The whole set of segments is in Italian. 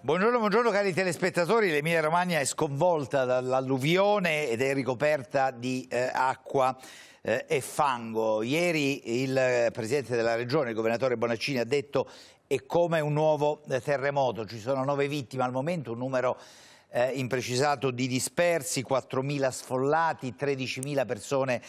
Buongiorno, buongiorno cari telespettatori, l'Emilia Romagna è sconvolta dall'alluvione ed è ricoperta di eh, acqua eh, e fango. Ieri il Presidente della Regione, il Governatore Bonaccini, ha detto è come un nuovo eh, terremoto, ci sono nove vittime al momento, un numero eh, imprecisato di dispersi, 4.000 sfollati, 13.000 persone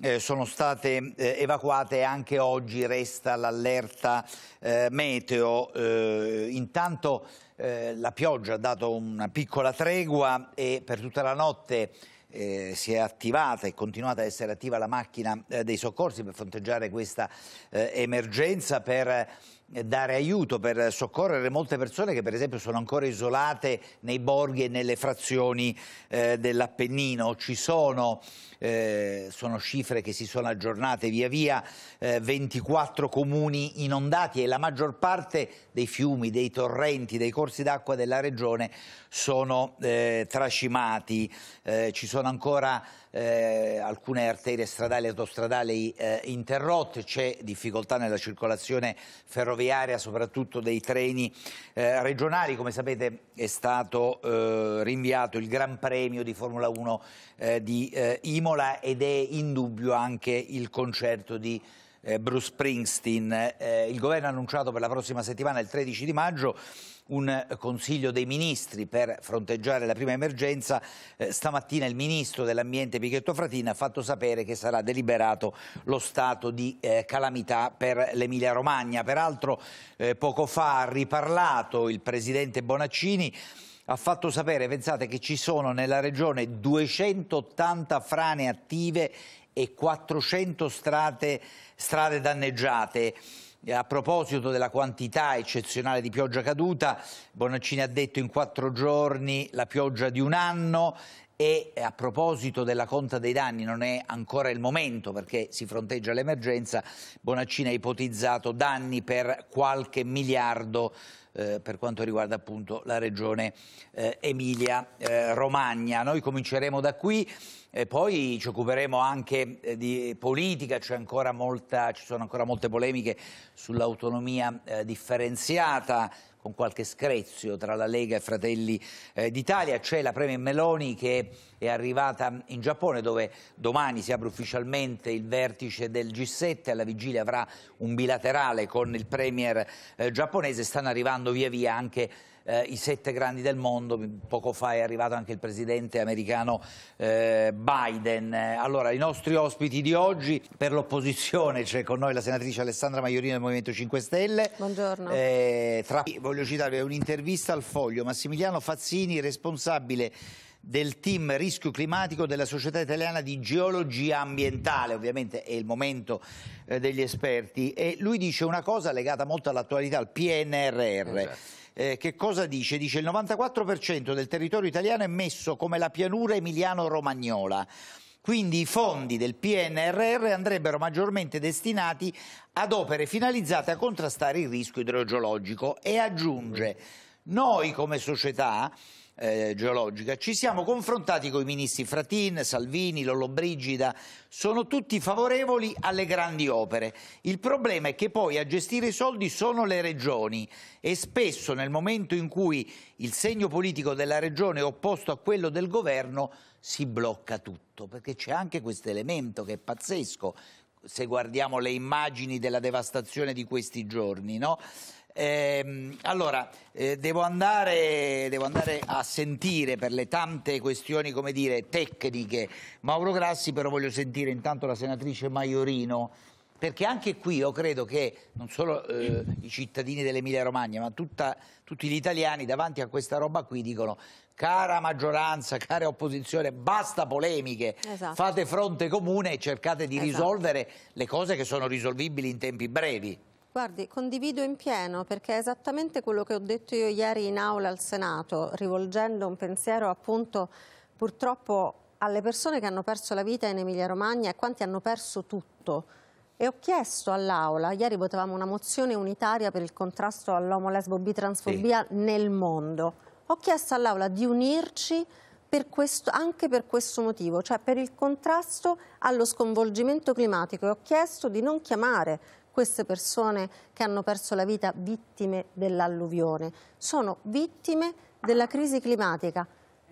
eh, sono state eh, evacuate e anche oggi resta l'allerta eh, meteo. Eh, intanto eh, la pioggia ha dato una piccola tregua e per tutta la notte eh, si è attivata e continuata a essere attiva la macchina eh, dei soccorsi per fronteggiare questa eh, emergenza, per eh, dare aiuto, per soccorrere molte persone che per esempio sono ancora isolate nei borghi e nelle frazioni eh, dell'Appennino. Ci sono, eh, sono cifre che si sono aggiornate via via, eh, 24 comuni inondati e la maggior parte dei fiumi, dei torrenti, dei corsi d'acqua della regione sono eh, trascimati. Eh, ci sono ancora alcune arterie stradali e autostradali interrotte, c'è difficoltà nella circolazione ferroviaria ferroviaria, soprattutto dei treni eh, regionali. Come sapete è stato eh, rinviato il Gran Premio di Formula 1 eh, di eh, Imola ed è in dubbio anche il concerto di eh, Bruce Springsteen. Eh, il governo ha annunciato per la prossima settimana, il 13 di maggio, un eh, Consiglio dei Ministri per fronteggiare la prima emergenza. Eh, stamattina il Ministro dell'Ambiente Pichetto Fratina ha fatto sapere che sarà deliberato lo stato di eh, calamità per l'Emilia Romagna. Peraltro eh, poco fa ha riparlato il Presidente Bonaccini ha fatto sapere, pensate, che ci sono nella regione 280 frane attive e 400 strate, strade danneggiate a proposito della quantità eccezionale di pioggia caduta, Bonaccini ha detto in quattro giorni la pioggia di un anno e eh, a proposito della conta dei danni non è ancora il momento perché si fronteggia l'emergenza, Bonaccini ha ipotizzato danni per qualche miliardo eh, per quanto riguarda appunto la regione eh, Emilia-Romagna. Eh, Noi cominceremo da qui. E poi ci occuperemo anche eh, di politica, molta, ci sono ancora molte polemiche sull'autonomia eh, differenziata, con qualche screzio tra la Lega e Fratelli eh, d'Italia. C'è la Premier Meloni che è arrivata in Giappone dove domani si apre ufficialmente il vertice del G7, alla vigilia avrà un bilaterale con il Premier eh, giapponese, stanno arrivando via via anche eh, i sette grandi del mondo, poco fa è arrivato anche il presidente americano eh, Biden. Allora, i nostri ospiti di oggi per l'opposizione, c'è cioè con noi la senatrice Alessandra Maiorino del Movimento 5 Stelle. Buongiorno. Eh, tra... Voglio citarvi un'intervista al foglio, Massimiliano Fazzini, responsabile del team rischio climatico della Società Italiana di Geologia Ambientale, ovviamente è il momento eh, degli esperti, e lui dice una cosa legata molto all'attualità, al PNRR. Esatto eh, che cosa dice? Dice il 94% del territorio italiano è messo come la pianura emiliano-romagnola. Quindi i fondi del PNRR andrebbero maggiormente destinati ad opere finalizzate a contrastare il rischio idrogeologico e aggiunge noi come società eh, geologica. Ci siamo confrontati con i ministri Fratin, Salvini, Lollobrigida, sono tutti favorevoli alle grandi opere. Il problema è che poi a gestire i soldi sono le regioni e spesso nel momento in cui il segno politico della regione è opposto a quello del governo si blocca tutto, perché c'è anche questo elemento che è pazzesco se guardiamo le immagini della devastazione di questi giorni, no? Eh, allora, eh, devo, andare, devo, andare, a sentire per le tante questioni, come dire, tecniche Mauro Grassi, però voglio sentire intanto la senatrice Maiorino, perché anche qui io credo che non solo eh, i cittadini dell'Emilia Romagna, ma tutta, tutti gli italiani davanti a questa roba qui dicono cara maggioranza, cara opposizione, basta polemiche, esatto. fate fronte comune e cercate di esatto. risolvere le cose che sono risolvibili in tempi brevi. Guardi, condivido in pieno perché è esattamente quello che ho detto io ieri in aula al Senato, rivolgendo un pensiero appunto purtroppo alle persone che hanno perso la vita in Emilia Romagna e quanti hanno perso tutto. E ho chiesto all'Aula, ieri votavamo una mozione unitaria per il contrasto all'homo lesbo bitransfobia sì. nel mondo, ho chiesto all'Aula di unirci per questo, anche per questo motivo, cioè per il contrasto allo sconvolgimento climatico e ho chiesto di non chiamare queste persone che hanno perso la vita vittime dell'alluvione, sono vittime della crisi climatica.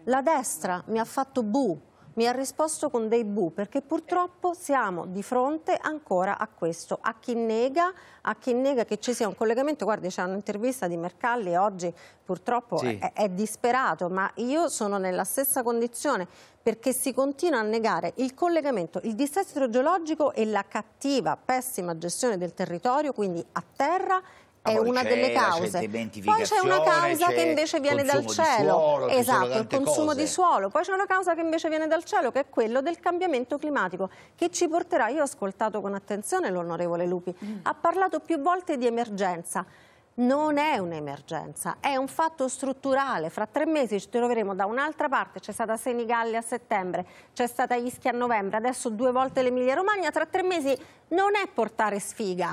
La destra mi ha fatto bu, mi ha risposto con dei bu, perché purtroppo siamo di fronte ancora a questo, a chi nega, a chi nega che ci sia un collegamento. Guardi, c'è un'intervista di Mercalli oggi, purtroppo sì. è, è disperato, ma io sono nella stessa condizione perché si continua a negare il collegamento, il dissesto idrogeologico e la cattiva, pessima gestione del territorio, quindi a terra è una delle cause. Poi c'è una causa che invece viene dal cielo, suolo, esatto, il consumo cose. di suolo. Poi c'è una causa che invece viene dal cielo, che è quello del cambiamento climatico, che ci porterà, io ho ascoltato con attenzione l'onorevole Lupi, mm. ha parlato più volte di emergenza. Non è un'emergenza, è un fatto strutturale. Fra tre mesi ci troveremo da un'altra parte, c'è stata Senigallia a settembre, c'è stata Ischia a novembre, adesso due volte l'Emilia Romagna, tra tre mesi non è portare sfiga,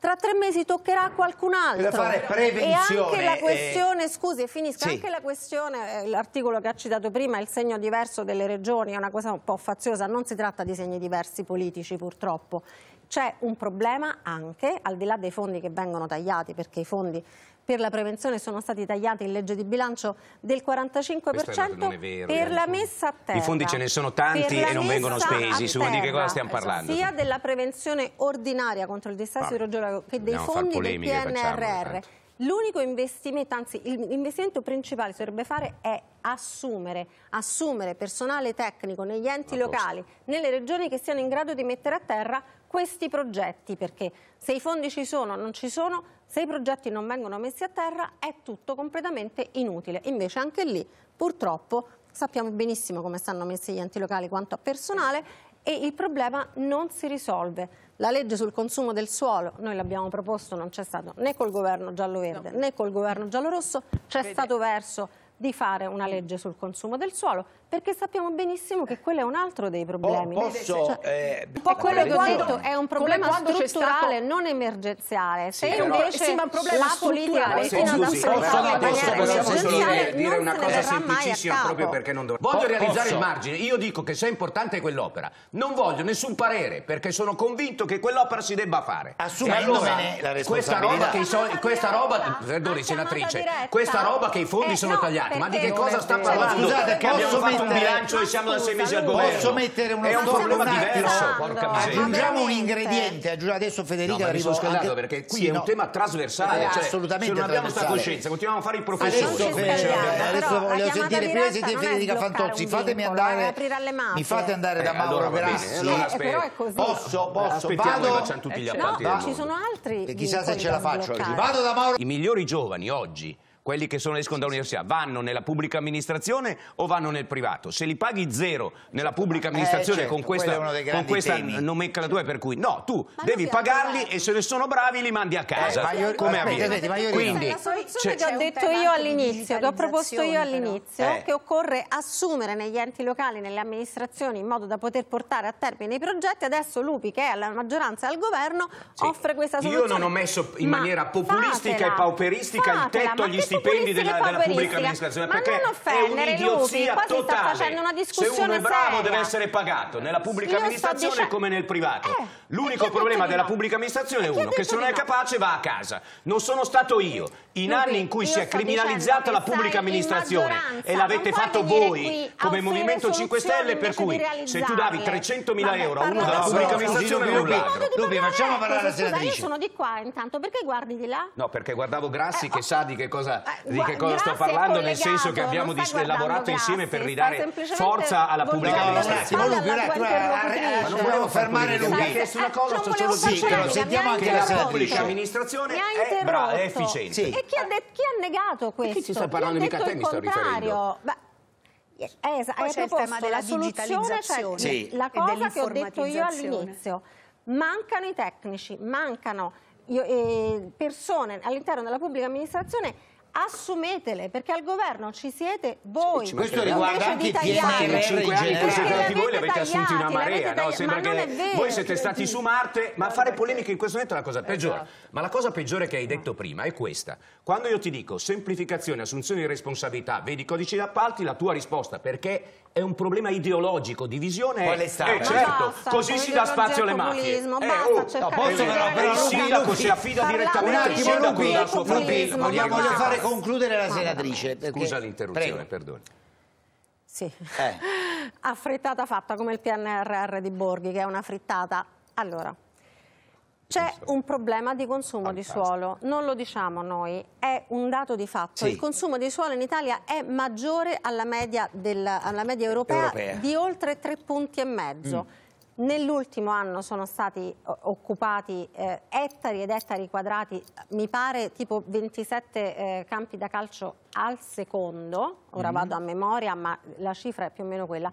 tra tre mesi toccherà a qualcun altro. Per fare prevenzione. E anche la eh. questione, eh... scusi, finisca, sì. anche la questione, eh, l'articolo che ha citato prima, il segno diverso delle regioni, è una cosa un po' faziosa, non si tratta di segni diversi politici purtroppo, c'è un problema anche, al di là dei fondi che vengono tagliati, perché i fondi per la prevenzione sono stati tagliati in legge di bilancio del 45% vero, per la messa a terra. I fondi ce ne sono tanti e non vengono spesi, su di che cosa stiamo esatto, parlando? Sia della prevenzione ordinaria contro il dissesto idrogeologico che dei fondi del PNRR. L'unico investimento, anzi l'investimento principale che dovrebbe fare è assumere, assumere personale tecnico negli enti locali, nelle regioni che siano in grado di mettere a terra questi progetti, perché se i fondi ci sono o non ci sono, se i progetti non vengono messi a terra è tutto completamente inutile. Invece anche lì purtroppo sappiamo benissimo come stanno messi gli enti locali quanto a personale e il problema non si risolve. La legge sul consumo del suolo, noi l'abbiamo proposto, non c'è stato né col governo giallo-verde no. né col governo giallo-rosso, c'è stato verso di fare una legge sul consumo del suolo, perché sappiamo benissimo che quello è un altro dei problemi. Po posso, cioè, eh, un po' quello che ho detto è un problema strutturale, stato... non emergenziale. Se sì, invece sì, ma un problema la politica continua ad affrontare in maniera emergenziale, dire una cosa semplicissima proprio perché non dovremmo. Voglio realizzare il margine, io dico che se è importante quell'opera, non voglio nessun parere perché sono convinto che quell'opera si debba fare. Assumendomene allora, la responsabilità. Questa roba che i, so, questa roba, perdoni senatrice, questa roba che i fondi eh, sono tagliati Scusate, ma di che cosa sta parlando? Scusate, che abbiamo fatto mettere... un bilancio e siamo da sei mesi al governo. Posso metmettere una È un problema diverso, porca miseria. Aggiungiamo un ingrediente, adesso Federica no, arrivo... sono anche... perché qui è un tema trasversale, cioè, assolutamente se non abbiamo questa coscienza, continuiamo a fare i professori. Adesso, voglio sentire prima di Federica Fantozzi, fatemi andare Mi fate andare da Mauro, grazie. Posso, posso, che Facciamo tutti gli appalti. No, ci sono altri. Chissà se ce la faccio oggi. Vado da Mauro. I migliori giovani oggi quelli che sono, escono dall'università, vanno nella pubblica amministrazione o vanno nel privato? Se li paghi zero nella certo. pubblica amministrazione eh, certo, con questa, con questa nomenclatura per cui no, tu ma devi pagarli e se ne sono bravi li mandi a eh, casa, eh, come avviene. Quindi, la soluzione cioè, che ho detto io all'inizio, che ho proposto io all'inizio, eh. che occorre assumere negli enti locali, nelle amministrazioni in modo da poter portare a termine i progetti, adesso Lupi che è alla maggioranza e al governo sì. offre questa soluzione. Io non ho messo in ma maniera populistica fatela, e pauperistica fatela, il tetto agli stipendi della, della, pubblica amministrazione. Ma perché non offendere, è un'idiozia Lupi, totale. sta facendo una discussione Se uno è bravo seria. deve essere pagato, nella pubblica Io amministrazione dice... come nel privato. Eh, L'unico problema della no? pubblica amministrazione è uno, che se non è capace va a casa. Non sono stato io. In anni in cui si è criminalizzata la pubblica amministrazione e l'avete fatto voi come Movimento 5 Stelle, per cui se tu davi 300.000 euro a uno della pubblica amministrazione, non Lupi, facciamo parlare la senatrice. Io sono di qua intanto, perché guardi di là? No, perché guardavo Grassi eh, che oh, sa di che cosa eh, di che cosa sto parlando, nel senso che abbiamo lavorato insieme per ridare forza alla pubblica amministrazione. Eh, no, non volevo fermare Lupi. Che sulla cosa sto solo sì, sentiamo anche la pubblica amministrazione è è efficiente. E chi ha negato questo? Perché ci sta parlando di te mi sto riferendo. Eh, hai proposto la soluzione, cioè la cosa che ho detto io all'inizio. Mancano i tecnici, mancano io, eh, persone all'interno della pubblica amministrazione assumetele perché al governo ci siete voi ci questo riguarda anche i PNR 5 anni poi siete andati voi li avete assunti una marea no? sembra che vero, voi siete stati su Marte ma fare polemiche in questo momento è la cosa peggiore esatto. ma la cosa peggiore che hai detto prima è questa quando io ti dico semplificazione assunzione di responsabilità vedi codici d'appalti la tua risposta perché è un problema ideologico di visione è, sta eh, certo basta, così si dà spazio alle mafie eh, basta, oh, no, posso però per il sindaco si affida direttamente al sindaco voglio fare concludere la ah, senatrice. Perché... Scusa l'interruzione, perdoni. Sì. Eh. Affrettata fatta come il PNRR di Borghi, che è una frittata. Allora, c'è un problema di consumo di suolo, non lo diciamo noi, è un dato di fatto. Sì. Il consumo di suolo in Italia è maggiore alla media, del, alla media europea, europea, di oltre tre punti e mezzo. Mm. Nell'ultimo anno sono stati occupati eh, ettari ed ettari quadrati, mi pare tipo 27 eh, campi da calcio al secondo, ora mm. vado a memoria ma la cifra è più o meno quella.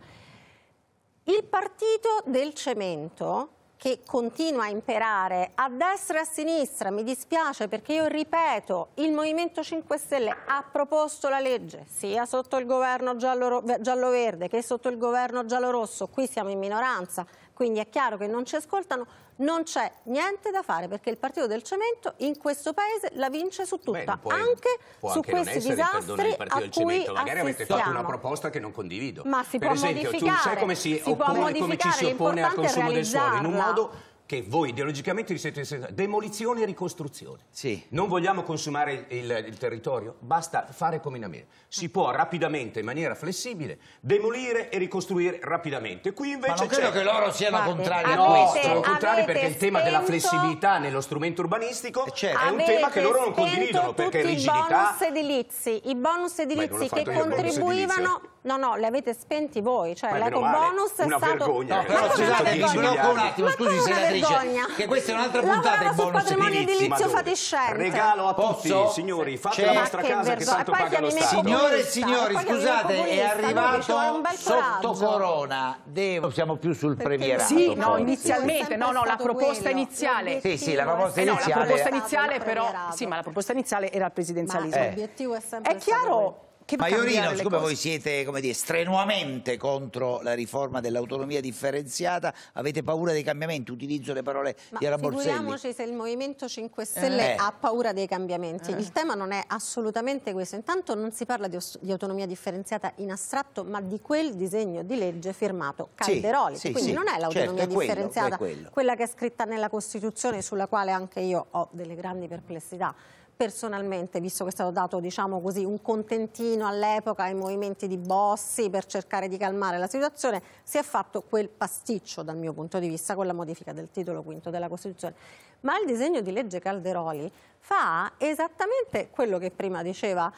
Il partito del cemento che continua a imperare a destra e a sinistra, mi dispiace perché io ripeto, il Movimento 5 Stelle ha proposto la legge sia sotto il governo giallo-verde giallo che sotto il governo giallo-rosso, qui siamo in minoranza, quindi è chiaro che non ci ascoltano, non c'è niente da fare perché il partito del cemento in questo paese la vince su tutta, Beh, puoi, anche può su anche questi disastri perdone, il partito del cemento. Magari avete fatto una proposta che non condivido. Ma si per può esempio, modificare. tu sai come si, si oppone, come ci si oppone al consumo del suolo in un modo che voi ideologicamente vi siete demolizione e ricostruzione. Sì. Non vogliamo consumare il, il, territorio? Basta fare come in America. Si può rapidamente, in maniera flessibile, demolire e ricostruire rapidamente. Qui invece Ma non credo che loro siano Guarda, contrari avete, a questo. Sono contrari perché il tema della flessibilità nello strumento urbanistico eh, certo. è un tema che loro non condividono perché rigidità... i bonus edilizi, i bonus edilizi che contribuivano... No, no, li avete spenti voi, cioè l'ecobonus è stato... Vergogna, no, eh, però scusate, un attimo, scusi senatrice, vergogna. Che questa è un'altra puntata Lavora di bonus patrimonio edilizio fatiscente. Regalo a tutti, signori, fate la vostra casa che tanto paga lo Stato. Signore e signori, scusate, è arrivato sotto corona. Devo... Siamo più sul premierato. Sì, no, inizialmente, no, no, la proposta iniziale. Sì, sì, la proposta eh, iniziale. La proposta iniziale però, sì, ma la proposta iniziale era il presidenzialismo. L'obiettivo è sempre È chiaro Maiorino, siccome voi siete come dire, strenuamente contro la riforma dell'autonomia differenziata, avete paura dei cambiamenti, utilizzo le parole Ma di Araborselli. Figuriamoci se il Movimento 5 Stelle eh. ha paura dei cambiamenti. Eh. Il tema non è assolutamente questo. Intanto non si parla di, di, autonomia differenziata in astratto, ma di quel disegno di legge firmato Calderoli. Sì, sì, Quindi sì. non è certo, l'autonomia certo, differenziata, quello, quella che è scritta nella Costituzione, sulla quale anche io ho delle grandi perplessità personalmente, visto che è stato dato diciamo così, un contentino all'epoca ai movimenti di Bossi per cercare di calmare la situazione, si è fatto quel pasticcio dal mio punto di vista con la modifica del titolo quinto della Costituzione ma il disegno di legge Calderoli fa esattamente quello che prima diceva,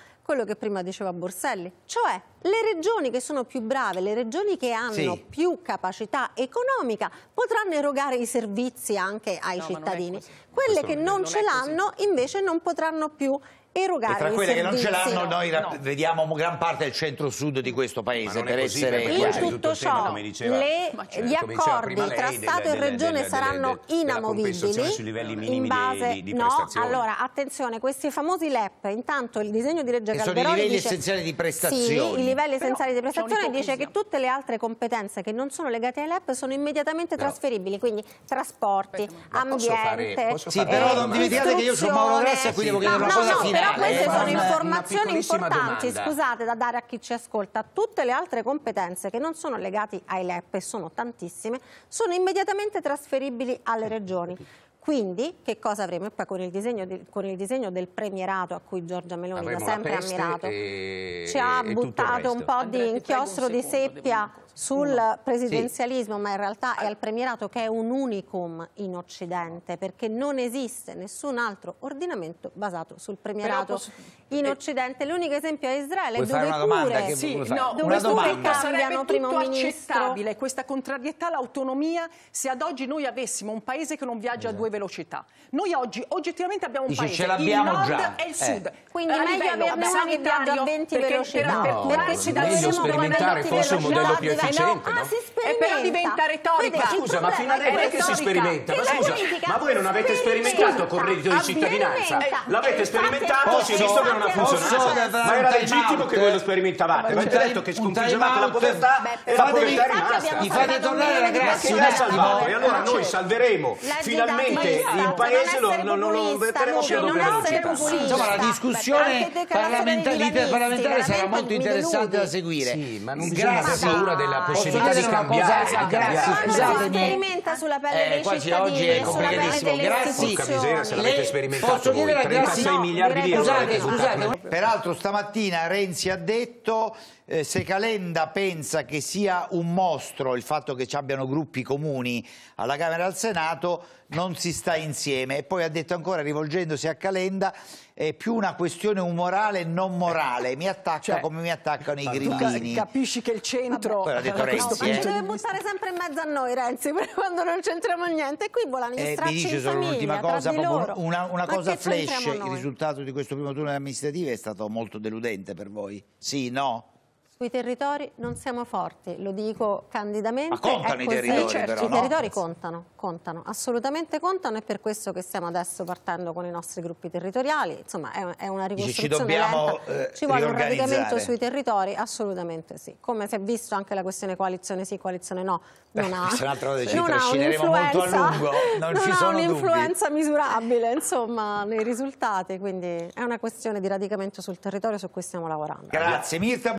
che prima diceva Borselli, cioè le regioni che sono più brave, le regioni che hanno sì. più capacità economica potranno erogare i servizi anche ai no, cittadini, quelle Questo che non, non ce l'hanno invece non potranno più erogare... E tra quelle che non ce l'hanno noi no. vediamo gran parte del centro-sud di questo paese per così, essere... Per in tutto, tutto ciò tema, diceva, le, cioè, gli certo, accordi tra Stato e Regione saranno inamovibili in base... Di, di no, allora attenzione, questi famosi LEP, intanto il disegno di legge che sono i livelli dice, essenziali di prestazione. Sì, i livelli essenziali di prestazione dice che tutte le altre competenze che non sono legate ai LEP sono immediatamente no. trasferibili, quindi trasporti, Aspetta, ambiente, posso fare, posso sì, però eh, non dimenticate che io sono Mauro Grassi e quindi devo chiedere una cosa finale. Però ah, queste eh, sono informazioni importanti, domanda. scusate, da dare a chi ci ascolta. Tutte le altre competenze che non sono legate ai LEP, e sono tantissime, sono immediatamente trasferibili alle regioni. Quindi che cosa avremo? E poi con il disegno, di, con il disegno del premierato a cui Giorgia Meloni avremo da sempre ammirato e... ci ha buttato un po' Andrei, di inchiostro un di seppia sul no. presidenzialismo, sì. ma in realtà è ah. al premierato che è un unicum in Occidente, perché non esiste nessun altro ordinamento basato sul premierato posso... in eh. Occidente. L'unico esempio è Israele, Puoi dove pure, domanda, che... sì, no, dove pure cambiano primo ministro. questa contrarietà all'autonomia se ad oggi noi avessimo un paese che non viaggia esatto. a due velocità. Noi oggi oggettivamente abbiamo un Dici, paese, ce il nord già. e il eh. sud. Quindi eh, a meglio averne uno che viaggia a 20 velocità. Perché, no, per, no, per, no, meglio sperimentare forse un modello più efficace gente, no? Ah, si sperimenta. E però diventa retorica. Vedete, scusa, ma fino a è che si sperimenta. Ma scusa, ma voi non avete sperimentato col reddito di cittadinanza? L'avete sperimentato, si è visto che non ha funzionato. Ma era legittimo che voi lo sperimentavate. Avete detto che sconfiggevate la povertà e la povertà è Mi fate tornare la grazia. Cioè, e allora noi cioè, salveremo finalmente il paese, non lo vedremo più a la velocità. Insomma, la discussione parlamentare sarà molto interessante da seguire. Sì, ma non c'è paura della la possibilità di cambiare. Cosa, esatto, grazie, scusatemi. Si esatto. sperimenta sulla pelle eh, dei cittadini oggi è esatto. complicatissimo. Grazie. Porca miseria, se l'avete sperimentato Posso voi, 36 miliardi di euro. Scusate, scusate. Peraltro stamattina Renzi ha detto eh, se Calenda pensa che sia un mostro il fatto che ci abbiano gruppi comuni alla Camera e al Senato, non si sta insieme. E poi ha detto ancora, rivolgendosi a Calenda, è più una questione umorale e non morale. Mi attacca cioè, come mi attaccano i grillini. Ca capisci che il centro... Vabbè, detto Renzi, no, eh. ci deve buttare sempre in mezzo a noi, Renzi, quando non c'entriamo niente. E qui volano gli eh, Mi dice solo un'ultima cosa, una, una cosa flash. Il risultato di questo primo turno delle amministrative è stato molto deludente per voi? Sì, no? Sui territori non siamo forti, lo dico candidamente. Ma contano i territori certo. però, I no? territori contano, contano, assolutamente contano e per questo che stiamo adesso partendo con i nostri gruppi territoriali. Insomma, è, è una ricostruzione Ci dobbiamo eh, Ci vuole un radicamento sui territori? Assolutamente sì. Come si è visto anche la questione coalizione sì, coalizione no, non ha, ha un'influenza, non, non un'influenza misurabile, insomma, nei risultati, quindi è una questione di radicamento sul territorio su cui stiamo lavorando. Grazie Mirta.